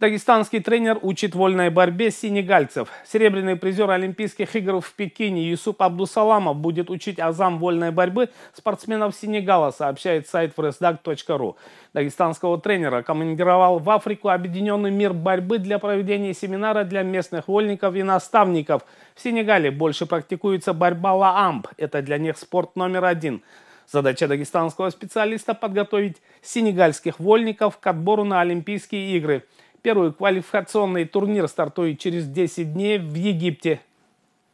Дагестанский тренер учит вольной борьбе синегальцев. Серебряный призер Олимпийских игр в Пекине Юсуп Абдусаламов будет учить азам вольной борьбы спортсменов Сенегала, сообщает сайт fresdag.ru. Дагестанского тренера командировал в Африку Объединенный мир борьбы для проведения семинара для местных вольников и наставников. В Сенегале больше практикуется борьба лаамб. Это для них спорт номер один. Задача дагестанского специалиста – подготовить сенегальских вольников к отбору на Олимпийские игры – Первый квалификационный турнир стартует через 10 дней в Египте.